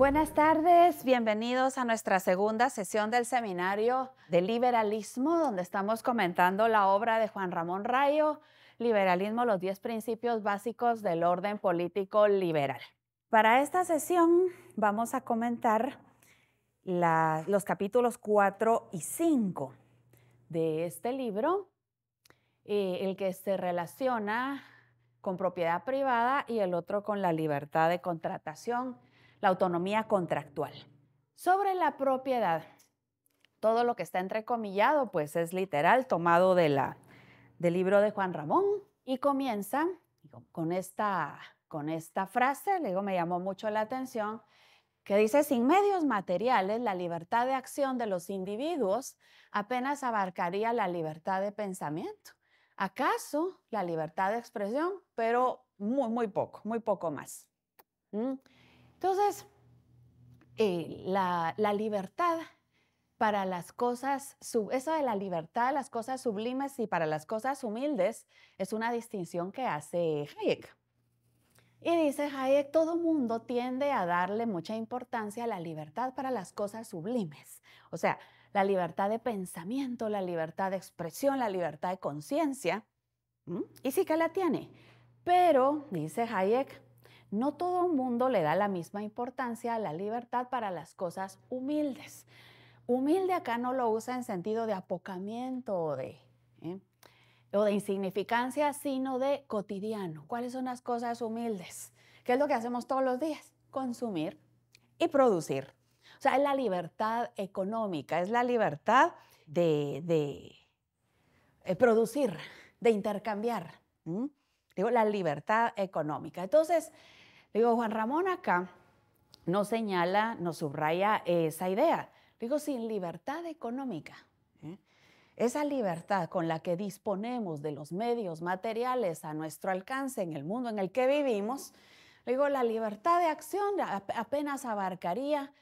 Buenas tardes, bienvenidos a nuestra segunda sesión del seminario de liberalismo, donde estamos comentando la obra de Juan Ramón Rayo, Liberalismo, los 10 principios básicos del orden político liberal. Para esta sesión vamos a comentar los capítulos 4 y 5 de este libro, eh, el que se relaciona con propiedad privada y el otro con la libertad de contratación la autonomía contractual. Sobre la propiedad, todo lo que está entrecomillado, pues es literal, tomado de la, del libro de Juan Ramón y comienza con esta, con esta frase, le digo, me llamó mucho la atención, que dice, sin medios materiales, la libertad de acción de los individuos apenas abarcaría la libertad de pensamiento. ¿Acaso la libertad de expresión? Pero muy, muy poco, muy poco más. ¿Mm? Entonces, eh, la, libertad para las cosas, sub, eso de la libertad las cosas sublimes y para las cosas humildes es una distinción que hace Hayek. Y dice Hayek, todo mundo tiende a darle mucha importancia a la libertad para las cosas sublimes. O sea, la libertad de pensamiento, la libertad de expresión, la libertad de conciencia. Y sí que la tiene. Pero, dice Hayek, no todo el mundo le da la misma importancia a la libertad para las cosas humildes. Humilde acá no lo usa en sentido de apocamiento ¿eh? o de, insignificancia, sino de cotidiano. ¿Cuáles son las cosas humildes? ¿Qué es lo que hacemos todos los días? Consumir y producir. O sea, es la libertad económica, es la libertad de, eh, producir, de intercambiar digo, la libertad económica. Entonces, digo, Juan Ramón acá no señala, no subraya esa idea. Digo, sin libertad económica, ¿eh? esa libertad con la que disponemos de los medios materiales a nuestro alcance en el mundo en el que vivimos, digo, la libertad de acción apenas abarcaría,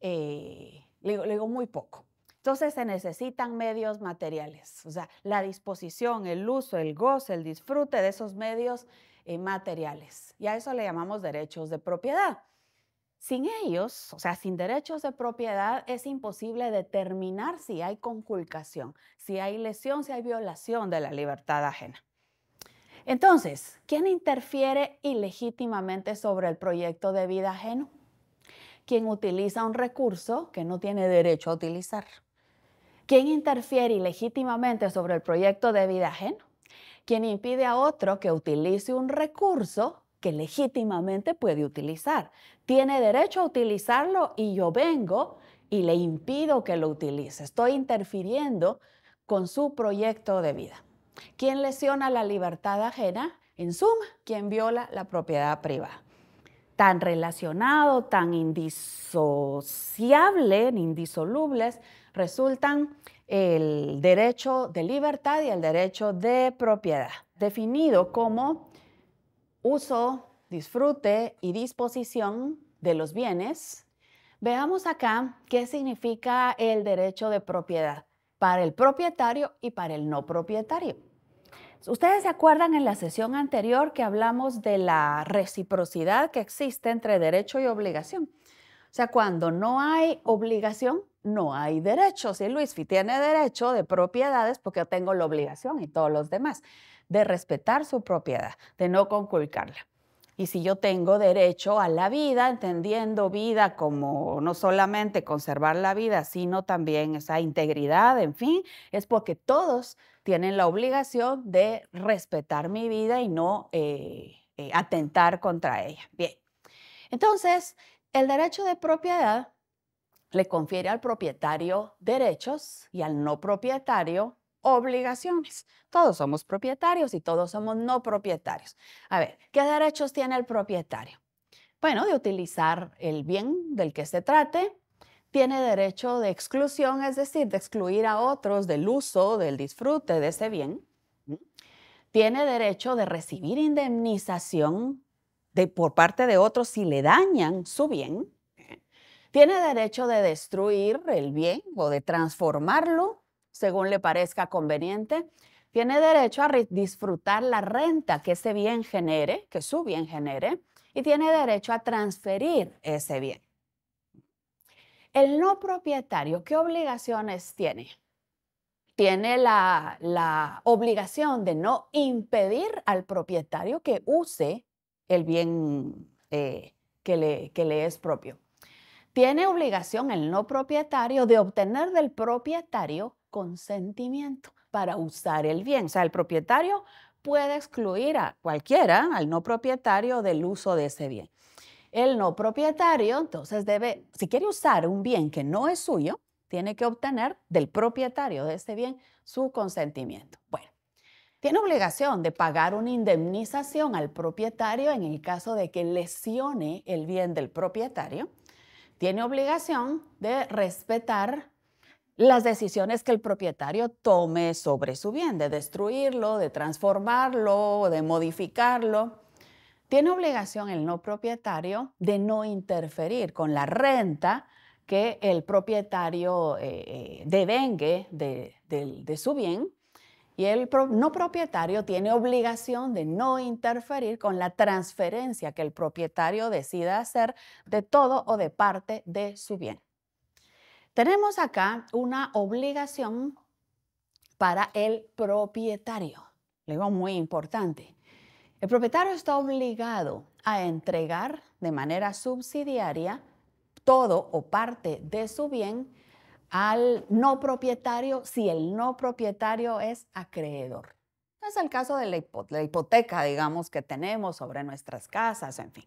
eh, digo, muy poco. Entonces se necesitan medios materiales, o sea, la disposición, el uso, el goce, el disfrute de esos medios eh, materiales. Y a eso le llamamos derechos de propiedad. Sin ellos, o sea, sin derechos de propiedad, es imposible determinar si hay conculcación, si hay lesión, si hay violación de la libertad ajena. Entonces, ¿quién interfiere ilegítimamente sobre el proyecto de vida ajeno? Quien utiliza un recurso que no tiene derecho a utilizar. ¿Quién interfiere ilegítimamente sobre el proyecto de vida ajeno? Quien impide a otro que utilice un recurso que legítimamente puede utilizar. Tiene derecho a utilizarlo y yo vengo y le impido que lo utilice. Estoy interfiriendo con su proyecto de vida. ¿Quién lesiona la libertad ajena? En suma, quien viola la propiedad privada. Tan relacionado, tan indisociable, indisolubles resultan el derecho de libertad y el derecho de propiedad, definido como uso, disfrute y disposición de los bienes. Veamos acá qué significa el derecho de propiedad para el propietario y para el no propietario. Ustedes se acuerdan en la sesión anterior que hablamos de la reciprocidad que existe entre derecho y obligación. O sea, cuando no hay obligación, no hay derecho Si Luis tiene derecho de propiedades porque yo tengo la obligación y todos los demás de respetar su propiedad, de no conculcarla. Y si yo tengo derecho a la vida, entendiendo vida como no solamente conservar la vida, sino también esa integridad, en fin, es porque todos tienen la obligación de respetar mi vida y no eh, eh, atentar contra ella. Bien, entonces el derecho de propiedad le confiere al propietario derechos y al no propietario obligaciones. Todos somos propietarios y todos somos no propietarios. A ver, ¿qué derechos tiene el propietario? Bueno, de utilizar el bien del que se trate, tiene derecho de exclusión, es decir, de excluir a otros del uso, del disfrute de ese bien. Tiene derecho de recibir indemnización de, por parte de otros si le dañan su bien. Tiene derecho de destruir el bien o de transformarlo según le parezca conveniente. Tiene derecho a disfrutar la renta que ese bien genere, que su bien genere, y tiene derecho a transferir ese bien. El no propietario, ¿qué obligaciones tiene? tiene la, obligación de no impedir al propietario que use el bien eh, que le es propio tiene obligación el no propietario de obtener del propietario consentimiento para usar el bien. O sea, el propietario puede excluir a cualquiera, al no propietario, del uso de ese bien. El no propietario, entonces, debe, si quiere usar un bien que no es suyo, tiene que obtener del propietario de ese bien su consentimiento. Bueno, tiene obligación de pagar una indemnización al propietario en el caso de que lesione el bien del propietario tiene obligación de respetar las decisiones que el propietario tome sobre su bien, de destruirlo, de transformarlo, de modificarlo. Tiene obligación el no propietario de no interferir con la renta que el propietario eh, eh, devengue de su bien y el no propietario tiene obligación de no interferir con la transferencia que el propietario decida hacer de todo o de parte de su bien. Tenemos acá una obligación para el propietario, Luego muy importante. El propietario está obligado a entregar de manera subsidiaria todo o parte de su bien al no propietario si el no propietario es acreedor. Es el caso de la, hipoteca, digamos, que tenemos sobre nuestras casas, en fin.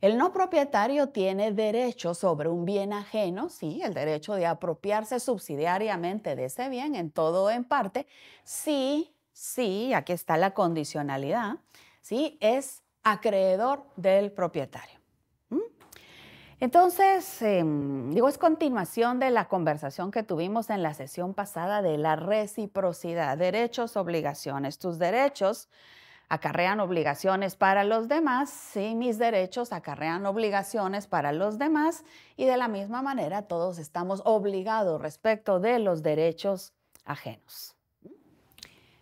El no propietario tiene derecho sobre un bien ajeno, sí, el derecho de apropiarse subsidiariamente de ese bien en todo o en parte, sí, sí, aquí está la condicionalidad, sí, es acreedor del propietario. Entonces, em, digo, es continuación de la conversación que tuvimos en la sesión pasada de la reciprocidad, derechos, obligaciones. Tus derechos acarrean obligaciones para los demás y mis derechos acarrean obligaciones para los demás y de la misma manera todos estamos obligados respecto de los derechos ajenos.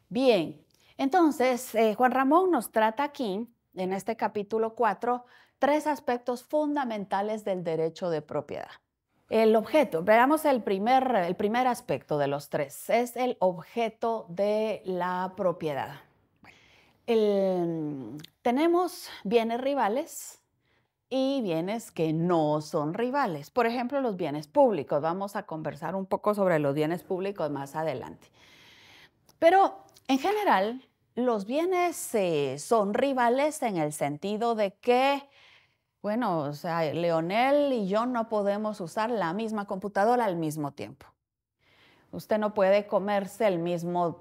Bien, entonces eh, Juan Ramón nos trata aquí, en este capítulo 4, tres aspectos fundamentales del derecho de propiedad. El objeto, veamos el primer, el primer aspecto de los tres, es el objeto de la propiedad. tenemos bienes rivales, y bienes que no son rivales. Por ejemplo, los bienes públicos. Vamos a conversar un poco sobre los bienes públicos más adelante. Pero en general, los bienes eh, son rivales en el sentido de que bueno, o sea, Leonel y yo no podemos usar la misma computadora al mismo tiempo. Usted no puede comerse el mismo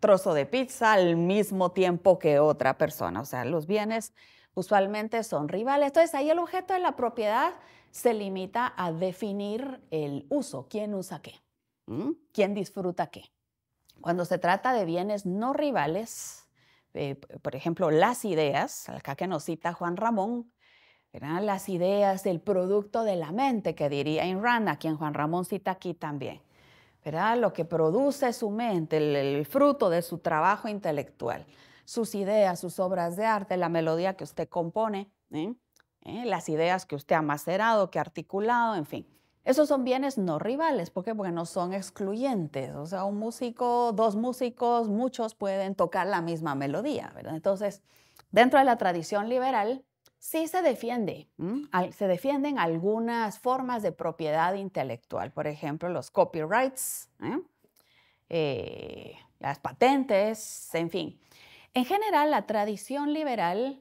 trozo de pizza al mismo tiempo que otra persona. O sea, los bienes usualmente son rivales. Entonces, ahí el objeto de la propiedad se limita a definir el uso, quién usa qué, quién disfruta qué. Cuando se trata de bienes no rivales, eh, por ejemplo, las ideas, acá que nos cita Juan Ramón, eran las ideas del producto de la mente, que diría Inran, a quien Juan Ramón cita aquí también. ¿verdad? Lo que produce su mente, el, fruto de su trabajo intelectual, sus ideas, sus obras de arte, la melodía que usted compone, ¿Eh? las ideas que usted ha macerado, que ha articulado, en fin. Esos son bienes no rivales, Porque no son excluyentes. O sea, un músico, dos músicos, muchos pueden tocar la misma melodía, ¿verdad? Entonces, dentro de la tradición liberal, sí se defiende, se defienden algunas formas de propiedad intelectual, por ejemplo, los copyrights, ¿eh? Eh, las patentes, en fin. En general, la tradición liberal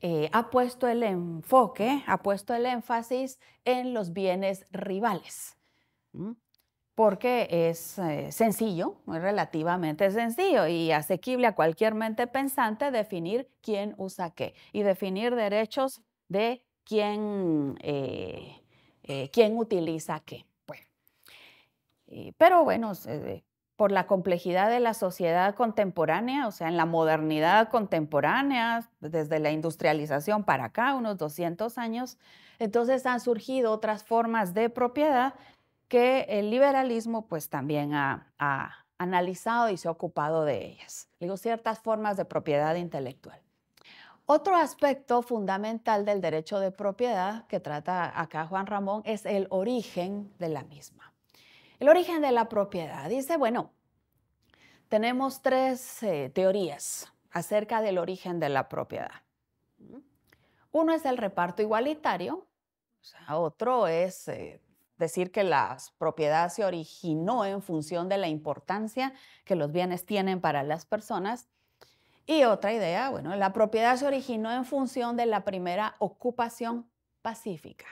eh, ha puesto el enfoque, ha puesto el énfasis en los bienes rivales, mm. porque es eh, sencillo, es relativamente sencillo y asequible a cualquier mente pensante definir quién usa qué y definir derechos de quién, eh, utiliza qué. Pues. pero bueno, por la complejidad de la sociedad contemporánea, o sea, en la modernidad contemporánea, desde la industrialización para acá, unos 200 años, entonces han surgido otras formas de propiedad que el liberalismo pues también ha, ha analizado y se ha ocupado de ellas. Digo, ciertas formas de propiedad intelectual. Otro aspecto fundamental del derecho de propiedad que trata acá Juan Ramón es el origen de la misma. El origen de la propiedad. Dice, bueno, tenemos tres eh, teorías acerca del origen de la propiedad. Uno es el reparto igualitario, otro es eh, decir que la propiedad se originó en función de la importancia que los bienes tienen para las personas. Y otra idea, bueno, la propiedad se originó en función de la primera ocupación pacífica.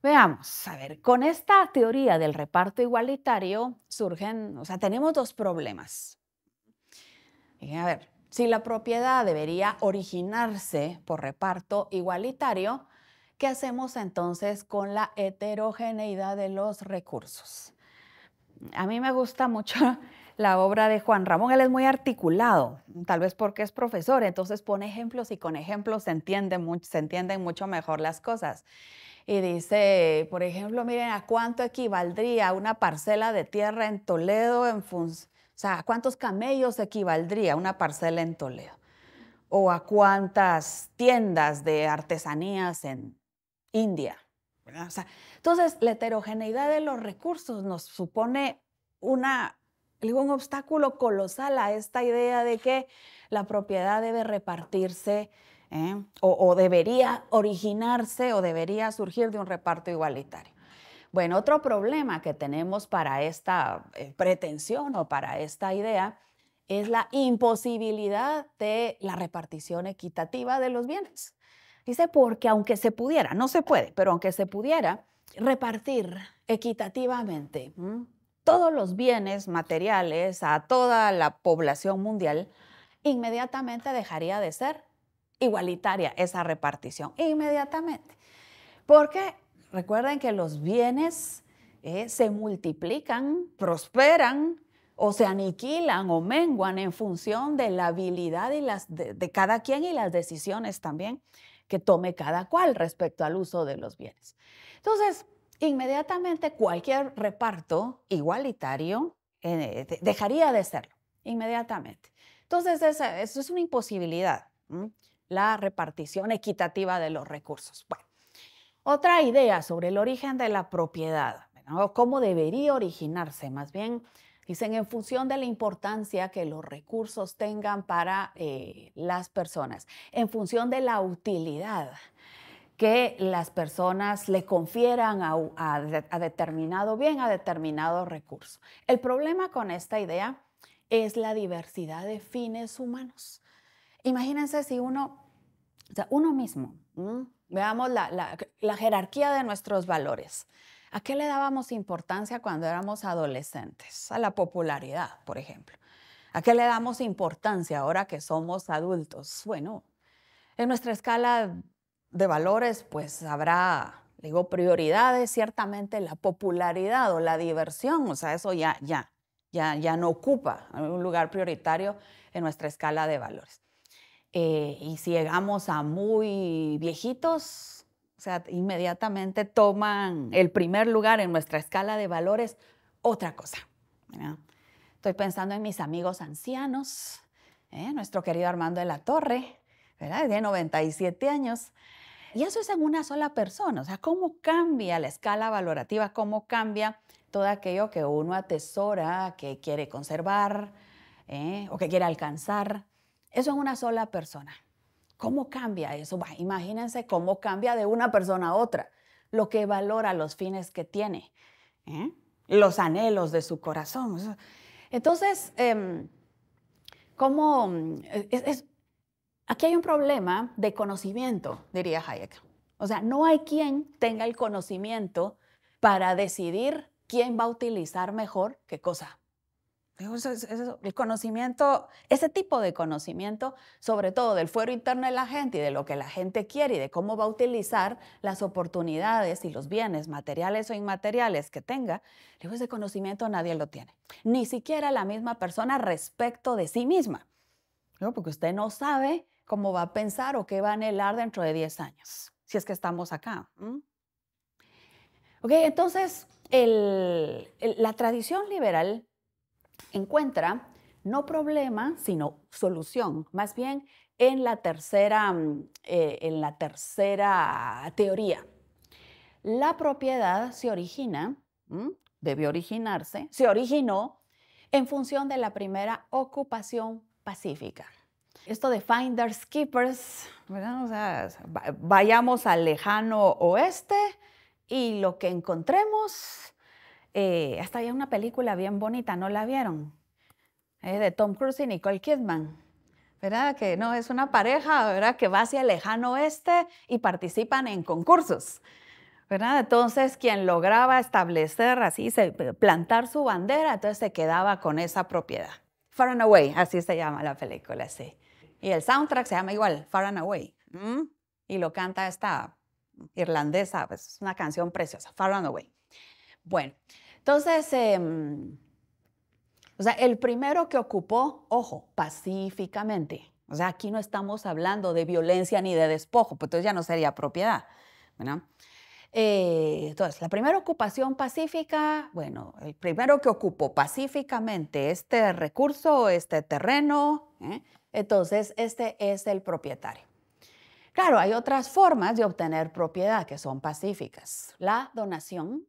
Veamos, a ver, con esta teoría del reparto igualitario surgen, o sea, tenemos dos problemas. A ver, si la propiedad debería originarse por reparto igualitario, ¿qué hacemos entonces con la heterogeneidad de los recursos? A mí me gusta mucho la obra de Juan Ramón, él es muy articulado, tal vez porque es profesor, entonces pone ejemplos y con ejemplos se, entiende, se entienden mucho mejor las cosas y dice, por ejemplo, miren, ¿a cuánto equivaldría una parcela de tierra en Toledo en O sea, ¿a cuántos camellos equivaldría una parcela en Toledo? ¿O a cuántas tiendas de artesanías en India? entonces, la heterogeneidad de los recursos nos supone una, un obstáculo colosal a esta idea de que la propiedad debe repartirse ¿eh? o, debería originarse o debería surgir de un reparto igualitario. Bueno, otro problema que tenemos para esta eh, pretensión o para esta idea es la imposibilidad de la repartición equitativa de los bienes. Dice, porque aunque se pudiera, no se puede, pero aunque se pudiera repartir equitativamente todos los bienes materiales a toda la población mundial, inmediatamente dejaría de ser igualitaria esa repartición inmediatamente. Porque recuerden que los bienes eh, se multiplican, prosperan o se aniquilan o menguan en función de la habilidad y las de, cada quien y las decisiones también que tome cada cual respecto al uso de los bienes. Entonces, inmediatamente cualquier reparto igualitario eh, dejaría de serlo, inmediatamente. Entonces, eso es una imposibilidad la repartición equitativa de los recursos. Bueno, otra idea sobre el origen de la propiedad, cómo debería originarse, más bien dicen en función de la importancia que los recursos tengan para eh, las personas, en función de la utilidad que las personas le confieran a, determinado bien, a determinado recurso. El problema con esta idea es la diversidad de fines humanos. Imagínense si uno, o sea, uno mismo, veamos la, la, la jerarquía de nuestros valores. ¿A qué le dábamos importancia cuando éramos adolescentes? A la popularidad, por ejemplo. ¿A qué le damos importancia ahora que somos adultos? Bueno, en nuestra escala de valores, pues habrá, digo, prioridades, ciertamente la popularidad o la diversión, o sea, eso ya, ya, ya, ya no ocupa un lugar prioritario en nuestra escala de valores. Eh, y si llegamos a muy viejitos, o sea, inmediatamente toman el primer lugar en nuestra escala de valores otra cosa. Estoy pensando en mis amigos ancianos, ¿eh? nuestro querido Armando de la Torre, ¿verdad? de 97 años. Y eso es en una sola persona, o sea, cómo cambia la escala valorativa, cómo cambia todo aquello que uno atesora, que quiere conservar ¿eh? o que quiere alcanzar. Eso es una sola persona. ¿Cómo cambia eso? imagínense cómo cambia de una persona a otra, lo que valora los fines que tiene, ¿eh? los anhelos de su corazón. Entonces, em, ¿cómo? Mm, aquí hay un problema de conocimiento, diría Hayek. O sea, no hay quien tenga el conocimiento para decidir quién va a utilizar mejor qué cosa el conocimiento, ese tipo de conocimiento, sobre todo del fuero interno de la gente y de lo que la gente quiere y de cómo va a utilizar las oportunidades y los bienes materiales o inmateriales que tenga, ese conocimiento nadie lo tiene. Ni siquiera la misma persona respecto de sí misma. porque usted no sabe cómo va a pensar o qué va a anhelar dentro de 10 años, si es que estamos acá. Ok, entonces la tradición liberal encuentra no problema, sino solución, más bien en la tercera, mm, eh, en la tercera teoría. La propiedad se origina, mm, debió originarse, se originó en función de la primera ocupación pacífica. Esto de finders keepers, vayamos al lejano oeste y lo que encontremos eh, hasta había una película bien bonita, ¿no la vieron? Eh, de Tom Cruise y Nicole Kidman. ¿Verdad? Que no, es una pareja, ¿verdad? Que va hacia el lejano oeste y participan en concursos. ¿verdad? Entonces, quien lograba establecer así, plantar su bandera, entonces se quedaba con esa propiedad. Far and Away, así se llama la película, sí. Y el soundtrack se llama igual, Far and Away. Y lo canta esta irlandesa, pues, es una canción preciosa, Far and Away. Bueno, entonces, em, o sea, el primero que ocupó, ojo, pacíficamente. O sea, aquí no estamos hablando de violencia ni de despojo, pues entonces ya no sería propiedad. Eh, entonces, la primera ocupación pacífica, bueno, el primero que ocupó pacíficamente este recurso, este terreno, ¿eh? entonces este es el propietario. Claro, hay otras formas de obtener propiedad que son pacíficas. La donación,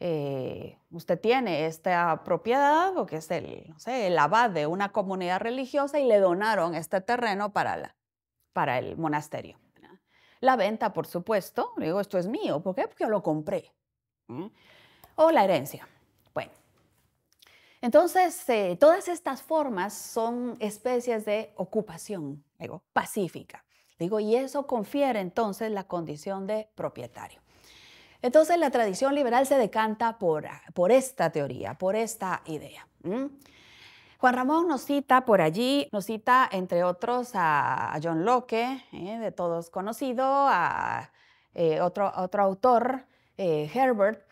eh, usted tiene esta propiedad o que es el, no sé, el abad de una comunidad religiosa y le donaron este terreno para, la, para el monasterio. La venta, por supuesto, digo, esto es mío, ¿por qué? Porque yo lo compré. O la herencia. Bueno, entonces eh, todas estas formas son especies de ocupación, digo, pacífica. Digo, y eso confiere entonces la condición de propietario. Entonces la tradición liberal se decanta por, esta teoría, por esta idea. Juan Ramón nos cita por allí, nos cita entre otros a, John Locke, ¿eh? de todos conocido, a eh, otro, autor, eh, Herbert,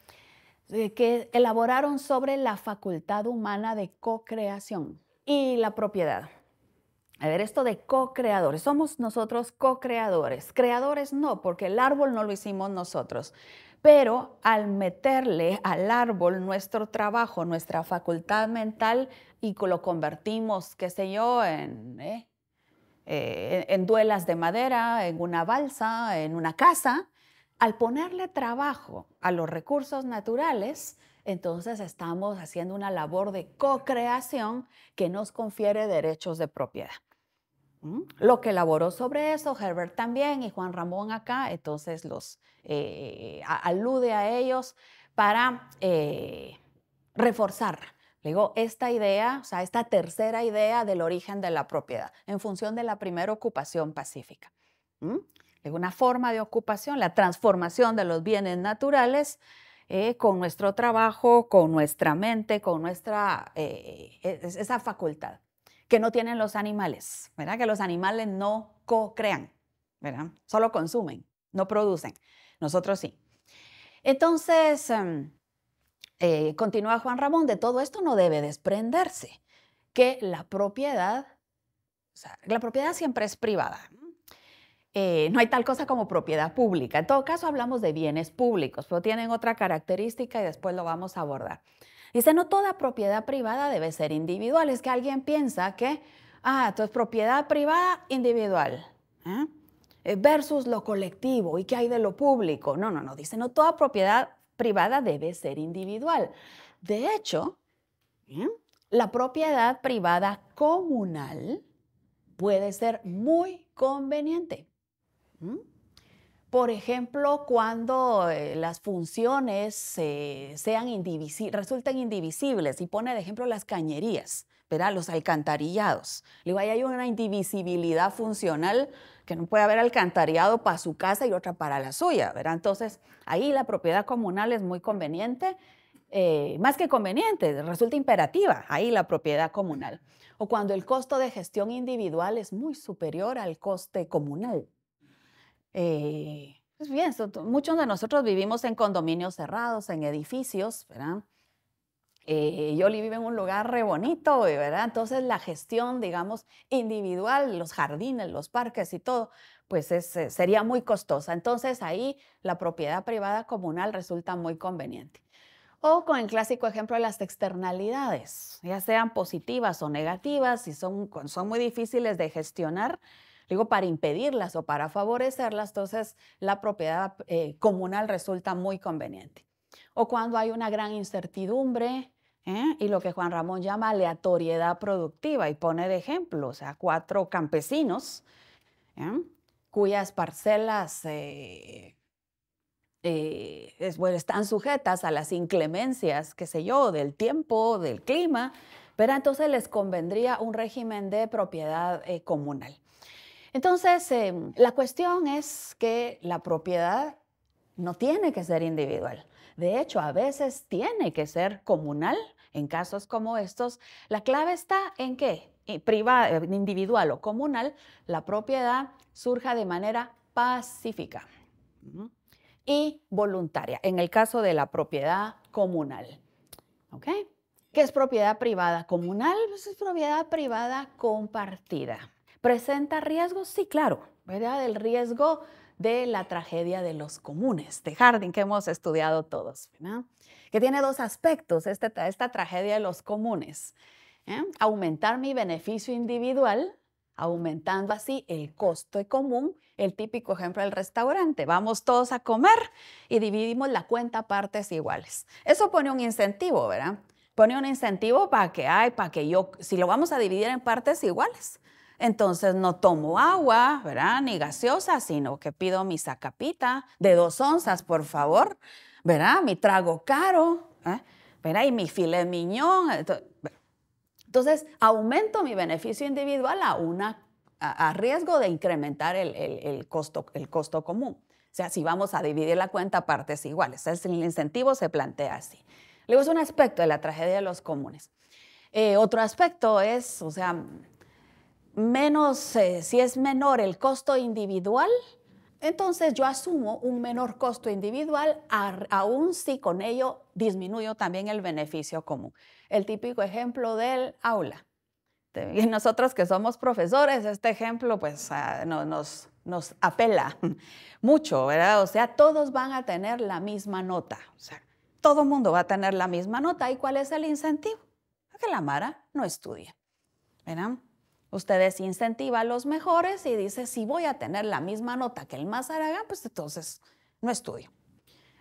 que elaboraron sobre la facultad humana de co-creación y la propiedad. A ver, esto de co-creadores, somos nosotros co-creadores. Creadores no, porque el árbol no lo hicimos nosotros pero al meterle al árbol nuestro trabajo, nuestra facultad mental y lo convertimos, qué sé yo, ¿eh? Eh, en, duelas de madera, en una balsa, en una casa, al ponerle trabajo a los recursos naturales, entonces estamos haciendo una labor de co-creación que nos confiere derechos de propiedad. Lo que elaboró sobre eso, Herbert también y Juan Ramón acá, entonces los eh, alude a ellos para eh, reforzar, digo, esta idea, o sea, esta tercera idea del origen de la propiedad, en función de la primera ocupación pacífica. una forma de ocupación, la transformación de los bienes naturales eh, con nuestro trabajo, con nuestra mente, con nuestra, e, esa facultad que no tienen los animales, ¿verdad? Que los animales no co-crean, ¿verdad? Solo consumen, no producen. Nosotros sí. Entonces, em, eh, continúa Juan Ramón, de todo esto no debe desprenderse que la propiedad, la propiedad siempre es privada. Eh, no hay tal cosa como propiedad pública. En todo caso, hablamos de bienes públicos, pero tienen otra característica y después lo vamos a abordar. Dice, no toda propiedad privada debe ser individual. Es que alguien piensa que, ah, entonces propiedad privada individual ¿eh? Eh, versus lo colectivo y qué hay de lo público. No, no, no. Dice, no toda propiedad privada debe ser individual. De hecho, ¿eh? la propiedad privada comunal puede ser muy conveniente. Por ejemplo, cuando eh, las funciones resulten sean indivisibles y pone de ejemplo las cañerías, ¿verá? los alcantarillados. Le ahí hay una indivisibilidad funcional que no puede haber alcantarillado para su casa y otra para la suya. Entonces, ahí la propiedad comunal es muy conveniente eh, más que conveniente, resulta imperativa ahí la propiedad comunal. O cuando el costo de gestión individual es muy superior al coste comunal. Eh, pues bien, muchos de nosotros vivimos en condominios cerrados, en edificios, ¿verdad? Eh, Yoli vive en un lugar re bonito, ¿verdad? Entonces la gestión, digamos, individual, los jardines, los parques y todo, pues es, eh, sería muy costosa. Entonces ahí la propiedad privada comunal resulta muy conveniente. O con el clásico ejemplo de las externalidades, ya sean positivas o negativas, si son, son muy difíciles de gestionar, digo, para impedirlas o para favorecerlas, entonces la propiedad eh, comunal resulta muy conveniente. O cuando hay una gran incertidumbre ¿eh? y lo que Juan Ramón llama aleatoriedad productiva y pone de ejemplo, o sea, cuatro campesinos ¿eh? cuyas parcelas... están sujetas a las inclemencias, qué sé yo, del tiempo, del clima, pero entonces les convendría un régimen de propiedad comunal. Entonces, em, la cuestión es que la propiedad no tiene que ser individual. De hecho, a veces tiene que ser comunal. En casos como estos, la clave está en que eh, eh, individual o comunal, la propiedad surja de manera pacífica y voluntaria, en el caso de la propiedad comunal. ¿Qué es propiedad privada comunal? Pues, es propiedad privada compartida. ¿Presenta riesgos? Sí, claro, ¿verdad? El riesgo de la tragedia de los comunes de Harding, que hemos estudiado todos, Que tiene dos aspectos, este esta tragedia de los comunes. ¿eh? Aumentar mi beneficio individual, aumentando así el costo común, el típico ejemplo del restaurante. Vamos todos a comer y dividimos la cuenta partes iguales. Eso pone un incentivo, ¿verdad? Pone un incentivo para que, ay, para que yo, si lo vamos a dividir en partes iguales, entonces no tomo agua, ¿verdad? Ni gaseosa, sino que pido mi sacapita de dos onzas, por favor, ¿verdad? Mi trago caro, ¿eh? ¿verdad? Y mi filet miñón. Entonces, aumento mi beneficio individual a, una, a, riesgo de incrementar el, costo, el costo común. O sea, si vamos a dividir la cuenta a partes iguales, el incentivo se plantea así. Luego es un aspecto de la tragedia de los comunes. Eh, otro aspecto es, o sea, menos, eh, si es menor el costo individual, entonces yo asumo un menor costo individual, aún si con ello disminuyo también el beneficio común. El típico ejemplo del aula. Y nosotros que somos profesores, este ejemplo pues ah, nos, apela mucho, ¿verdad? O sea, todos van a tener la misma nota. O sea, todo mundo va a tener la misma nota. ¿Y cuál es el incentivo? Que la Mara no estudie, ¿verdad? Ustedes incentiva a los mejores y dice, si voy a tener la misma nota que el más aragán, pues entonces no estudio.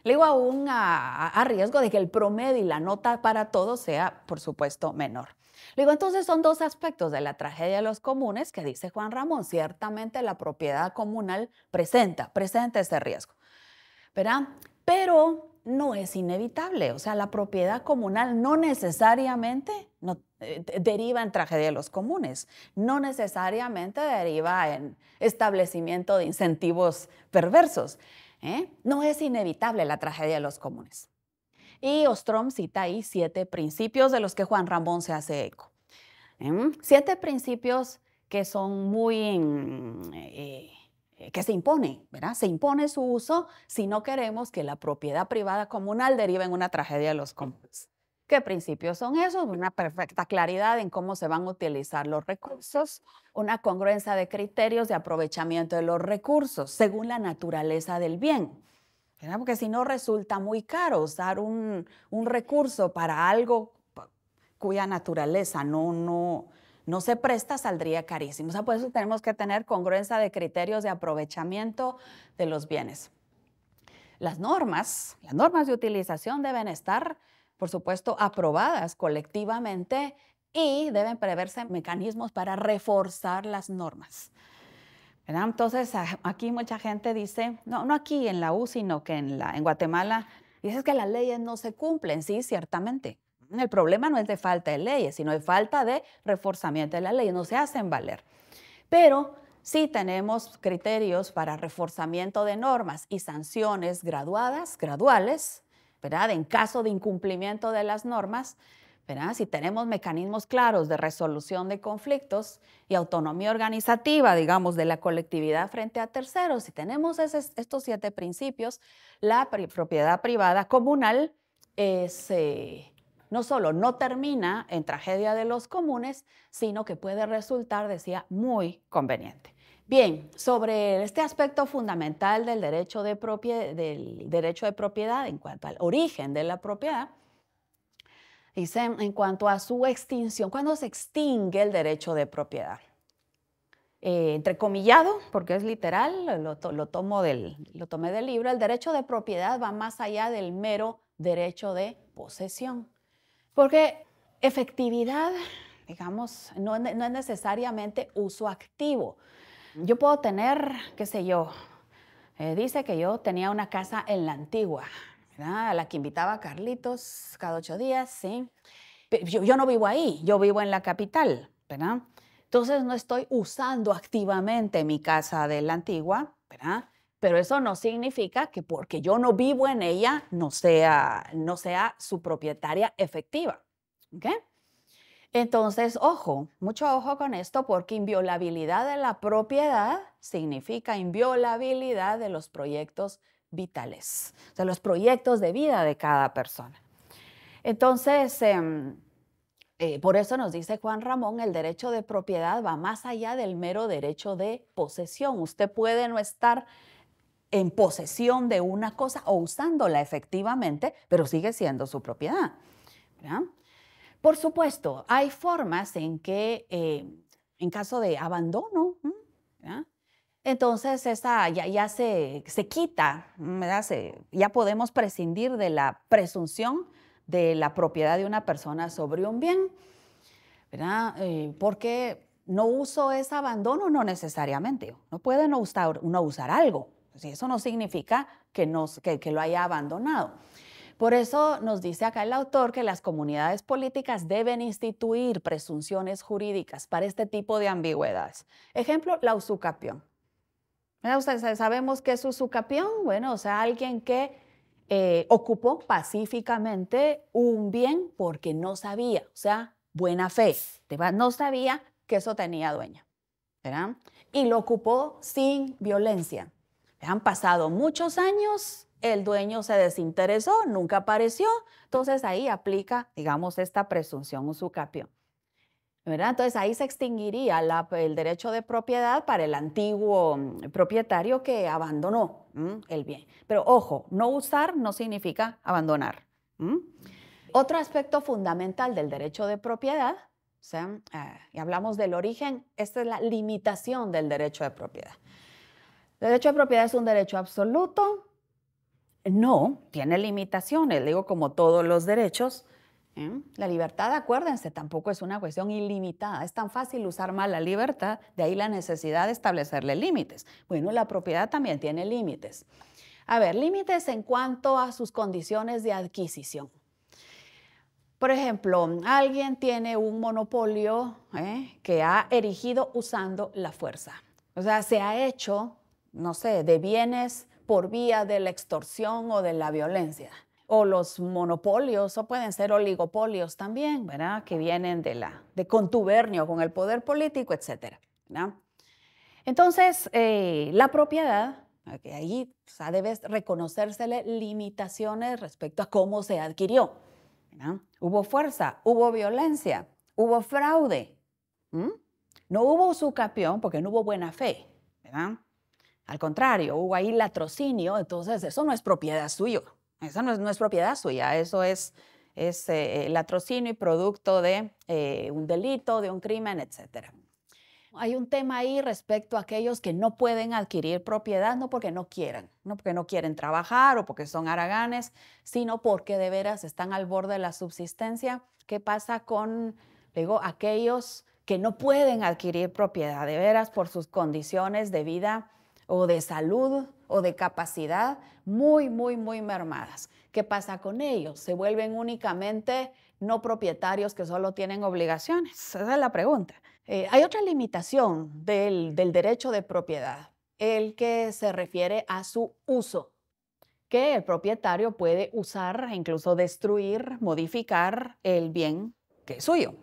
Le digo aún a, a, riesgo de que el promedio y la nota para todos sea, por supuesto, menor. Le digo, entonces son dos aspectos de la tragedia de los comunes que dice Juan Ramón. Ciertamente la propiedad comunal presenta, presenta ese riesgo. ¿verdad? Pero no es inevitable. O sea, la propiedad comunal no necesariamente eh, deriva en tragedia de los comunes, no necesariamente deriva en establecimiento de incentivos perversos. ¿eh? No es inevitable la tragedia de los comunes. Y Ostrom cita ahí siete principios de los que Juan Ramón se hace eco. ¿eh? Siete principios que son muy mm, eh, que se impone, ¿verdad? Se impone su uso si no queremos que la propiedad privada comunal derive en una tragedia de los comunes. ¿Qué principios son esos? Una perfecta claridad en cómo se van a utilizar los recursos, una congruencia de criterios de aprovechamiento de los recursos según la naturaleza del bien. ¿verdad? Porque si no resulta muy caro usar un, recurso para algo cuya naturaleza no, no, no se presta, saldría carísimo. O sea, por eso tenemos que tener congruencia de criterios de aprovechamiento de los bienes. Las normas, las normas de utilización deben estar, por supuesto, aprobadas colectivamente y deben preverse mecanismos para reforzar las normas. Entonces, aquí mucha gente dice, no, no aquí en la U, sino que en, la, en Guatemala, dices que las leyes no se cumplen, sí, ciertamente. El problema no es de falta de leyes, sino de falta de reforzamiento de la ley. No se hacen valer. Pero sí tenemos criterios para reforzamiento de normas y sanciones graduadas, graduales, ¿verdad? En caso de incumplimiento de las normas, ¿verdad? Si tenemos mecanismos claros de resolución de conflictos y autonomía organizativa, digamos, de la colectividad frente a terceros, si tenemos estos siete principios, la propiedad privada comunal es no solo no termina en tragedia de los comunes, sino que puede resultar, decía, muy conveniente. Bien, sobre este aspecto fundamental del derecho de, del derecho de propiedad en cuanto al origen de la propiedad, dicen en cuanto a su extinción, ¿cuándo se extingue el derecho de propiedad? Eh, entrecomillado, porque es literal, lo, tomo lo tomé del libro, el derecho de propiedad va más allá del mero derecho de posesión. Porque efectividad, digamos, no, es necesariamente uso activo. Yo puedo tener, qué sé yo, eh, dice que yo tenía una casa en la antigua, ¿verdad? a la que invitaba Carlitos cada ocho días, ¿sí? Yo, yo, no vivo ahí, yo vivo en la capital, ¿verdad? Entonces no estoy usando activamente mi casa de la antigua, ¿verdad? pero eso no significa que porque yo no vivo en ella no sea, no sea su propietaria efectiva. Entonces, ojo, mucho ojo con esto porque inviolabilidad de la propiedad significa inviolabilidad de los proyectos vitales, de los proyectos de vida de cada persona. Entonces, em, eh, por eso nos dice Juan Ramón, el derecho de propiedad va más allá del mero derecho de posesión. Usted puede no estar en posesión de una cosa o usándola efectivamente, pero sigue siendo su propiedad. Por supuesto, hay formas en que, eh, en caso de abandono, entonces esa ya, se, quita, ya podemos prescindir de la presunción de la propiedad de una persona sobre un bien, ¿verdad? Eh, porque no uso ese abandono, no necesariamente. No puede no usar, no usar algo, y eso no significa que, nos, que, lo haya abandonado. Por eso nos dice acá el autor que las comunidades políticas deben instituir presunciones jurídicas para este tipo de ambigüedades. Ejemplo, la usucapión. Ustedes sabemos que es usucapión, bueno, o sea, alguien que eh, ocupó pacíficamente un bien porque no sabía, o sea, buena fe, no sabía que eso tenía dueña, Y lo ocupó sin violencia. Han pasado muchos años, el dueño se desinteresó, nunca apareció, entonces ahí aplica, digamos, esta presunción usucapio. ¿verdad? Entonces ahí se extinguiría el derecho de propiedad para el antiguo mm, propietario que abandonó el bien. Pero ojo, no usar no significa abandonar. Otro aspecto fundamental del derecho de propiedad, ah, y hablamos del origen, esta es la limitación del derecho de propiedad derecho de propiedad es un derecho absoluto? No, tiene limitaciones, digo como todos los derechos. ¿eh? La libertad, acuérdense, tampoco es una cuestión ilimitada. Es tan fácil usar mal la libertad, de ahí la necesidad de establecerle límites. Bueno, la propiedad también tiene límites. A ver, límites en cuanto a sus condiciones de adquisición. Por ejemplo, alguien tiene un monopolio ¿eh? que ha erigido usando la fuerza. O sea, se ha hecho no sé, de bienes por vía de la extorsión o de la violencia. O los monopolios, o pueden ser oligopolios también, ¿verdad? Que vienen de, la, de contubernio con el poder político, etcétera, ¿verdad? Entonces, eh, la propiedad que ahí debe reconocérsele limitaciones respecto a cómo se adquirió. ¿verdad? Hubo fuerza, hubo violencia, hubo fraude. No hubo usucapión porque no hubo buena fe. ¿verdad? Al contrario, hubo ahí latrocinio, entonces eso no es propiedad suya, eso no es, no propiedad suya, eso es, es eh, eh, latrocinio y producto de eh, un delito, de un crimen, etc. Hay un tema ahí respecto a aquellos que no pueden adquirir propiedad, no porque no quieran, no porque no quieren trabajar o porque son haraganes, sino porque de veras están al borde de la subsistencia. ¿Qué pasa con, digo, aquellos que no pueden adquirir propiedad, de veras por sus condiciones de vida? o de salud o de capacidad muy, muy, muy mermadas. ¿Qué pasa con ellos? Se vuelven únicamente no propietarios que solo tienen obligaciones. Esa es la pregunta. Eh, hay otra limitación del, del derecho de propiedad, el que se refiere a su uso, que el propietario puede usar, incluso destruir, modificar el bien que es suyo.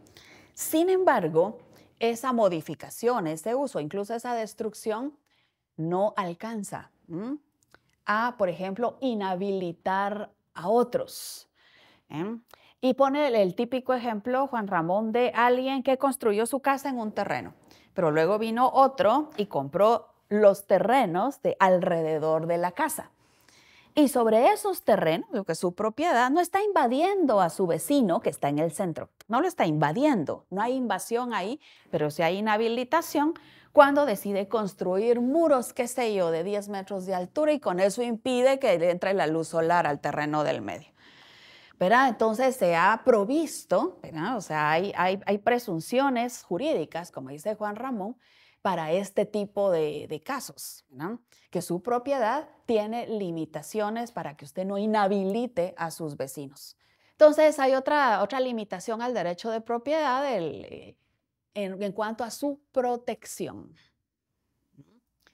Sin embargo, esa modificación, ese uso, incluso esa destrucción, no alcanza a, por ejemplo, inhabilitar a otros. Y pone el, típico ejemplo, Juan Ramón, de alguien que construyó su casa en un terreno, pero luego vino otro y compró los terrenos de alrededor de la casa. Y sobre esos terrenos, lo que es su propiedad, no está invadiendo a su vecino que está en el centro, no lo está invadiendo, no hay invasión ahí, pero si hay inhabilitación, cuando decide construir muros, qué sé yo, de 10 metros de altura y con eso impide que entre la luz solar al terreno del medio. ¿verdad? Entonces se ha provisto, ¿verdad? o sea, hay, hay, presunciones jurídicas, como dice Juan Ramón, para este tipo de, casos, que su propiedad tiene limitaciones para que usted no inhabilite a sus vecinos. Entonces hay otra, otra limitación al derecho de propiedad, el, eh, en, cuanto a su protección.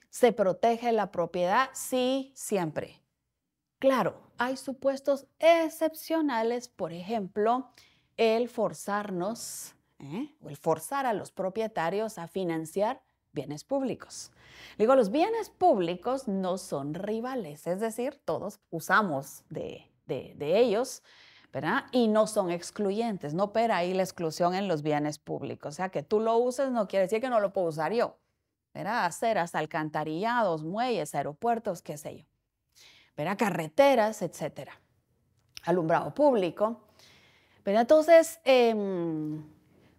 Se protege la propiedad, sí, siempre. Claro, hay supuestos excepcionales, por ejemplo, el forzarnos ¿eh? o el forzar a los propietarios a financiar bienes públicos. Digo, los bienes públicos no son rivales, es decir, todos usamos de ellos, y no son excluyentes, no opera ahí la exclusión en los bienes públicos. O sea, que tú lo uses no quiere decir que no lo puedo usar yo, ¿verdad? Aceras, alcantarillados, muelles, aeropuertos, qué sé yo, ¿verdad? Carreteras, etcétera, alumbrado público. pero Entonces, em,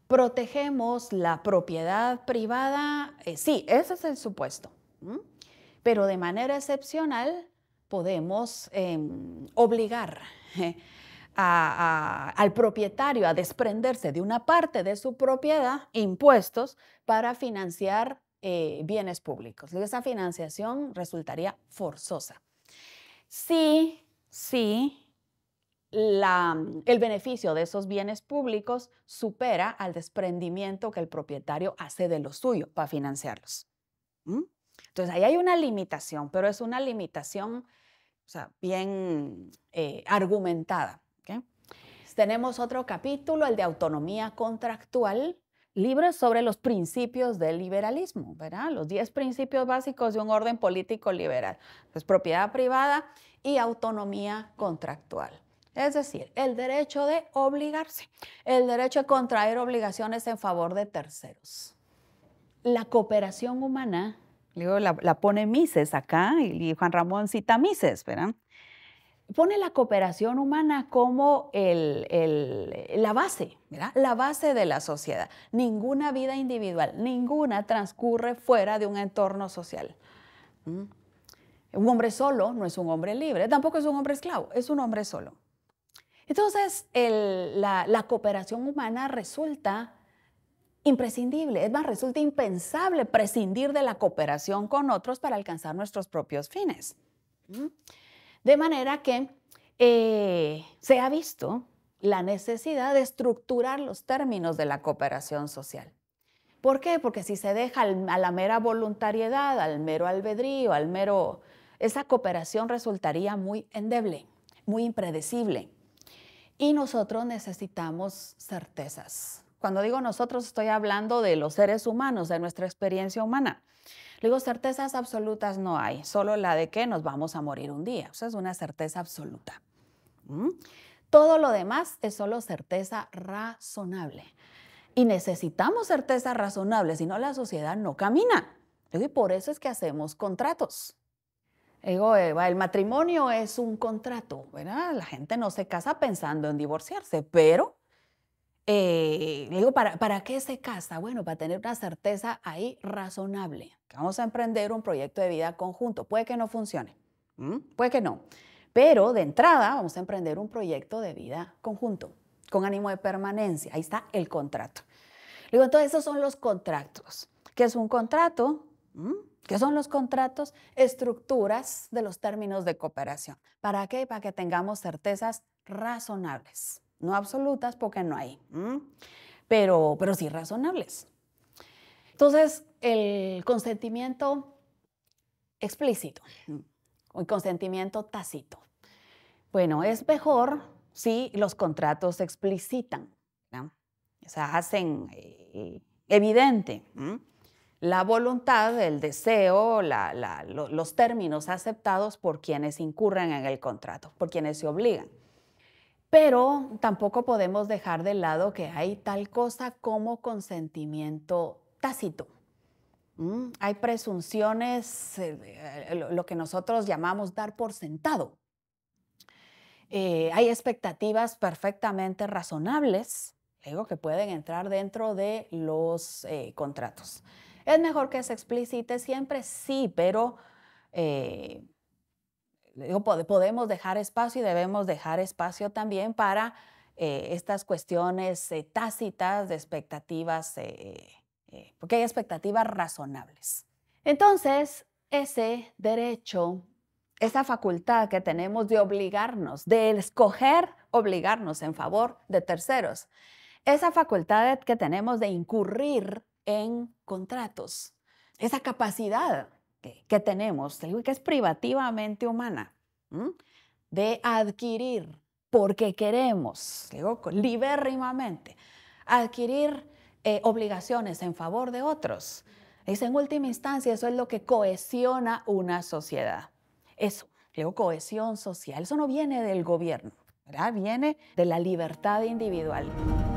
protegemos la propiedad privada, eh, sí, ese es el supuesto, pero de manera excepcional podemos em, eh, obligar al propietario a desprenderse de una parte de su propiedad, impuestos, para financiar eh, bienes públicos. Esa financiación resultaría forzosa. Si, sí el beneficio de esos bienes públicos supera al desprendimiento que el propietario hace de lo suyo para financiarlos. Entonces, ahí hay una limitación, pero es una limitación bien eh, argumentada. Tenemos otro capítulo, el de autonomía contractual, libre sobre los principios del liberalismo, ¿verdad? Los 10 principios básicos de un orden político liberal. es pues propiedad privada y autonomía contractual. Es decir, el derecho de obligarse, el derecho de contraer obligaciones en favor de terceros. La cooperación humana, la, la, pone Mises acá y Juan Ramón cita Mises, ¿verdad? pone la cooperación humana como la base, la base de la sociedad. Ninguna vida individual, ninguna transcurre fuera de un entorno social. Un hombre solo no es un hombre libre, tampoco es un hombre esclavo, es un hombre solo. Entonces, la, cooperación humana resulta imprescindible, es más, resulta impensable prescindir de la cooperación con otros para alcanzar nuestros propios fines. De manera que eh, se ha visto la necesidad de estructurar los términos de la cooperación social. ¿Por qué? Porque si se deja a la mera voluntariedad, al mero albedrío, al mero... Esa cooperación resultaría muy endeble, muy impredecible. Y nosotros necesitamos certezas. Cuando digo nosotros estoy hablando de los seres humanos, de nuestra experiencia humana luego certezas absolutas no hay, solo la de que nos vamos a morir un día. Eso es una certeza absoluta. ¿Mm? Todo lo demás es solo certeza razonable. Y necesitamos certeza razonable, si no la sociedad no camina. y por eso es que hacemos contratos. Digo, eh, el matrimonio es un contrato, ¿verdad? La gente no se casa pensando en divorciarse, pero eh, le digo, ¿para, ¿para qué se casa? Bueno, para tener una certeza ahí razonable. Vamos a emprender un proyecto de vida conjunto. Puede que no funcione, puede que no. Pero de entrada vamos a emprender un proyecto de vida conjunto, con ánimo de permanencia. Ahí está el contrato. digo, entonces esos son los contratos. ¿Qué es un contrato? ¿Qué son los contratos? Estructuras de los términos de cooperación. ¿Para qué? Para que tengamos certezas razonables. No absolutas porque no hay, pero, pero sí razonables. Entonces, el consentimiento explícito o el consentimiento tácito. Bueno, es mejor si los contratos explicitan, o sea, hacen eh, evidente la voluntad, el deseo, los términos aceptados por quienes incurren en el contrato, por quienes se obligan. Pero tampoco podemos dejar de lado que hay tal cosa como consentimiento tácito. Hay presunciones, eh, eh, lo que nosotros llamamos dar por sentado. Eh, hay expectativas perfectamente razonables, digo, que pueden entrar dentro de los contratos. ¿Es mejor que se explicite siempre? Sí, pero podemos dejar espacio y debemos dejar espacio también para eh, estas cuestiones eh, tácitas de expectativas, eh, porque hay expectativas razonables. Entonces, ese derecho, esa facultad que tenemos de obligarnos, de escoger obligarnos en favor de terceros, esa facultad que tenemos de incurrir en contratos, esa capacidad que, tenemos, que es privativamente humana, de adquirir porque queremos, digo, libérrimamente, adquirir eh, obligaciones en favor de otros. es en última instancia, eso es lo que cohesiona una sociedad. Eso, digo, cohesión social. Eso no viene del gobierno, Viene de la libertad individual.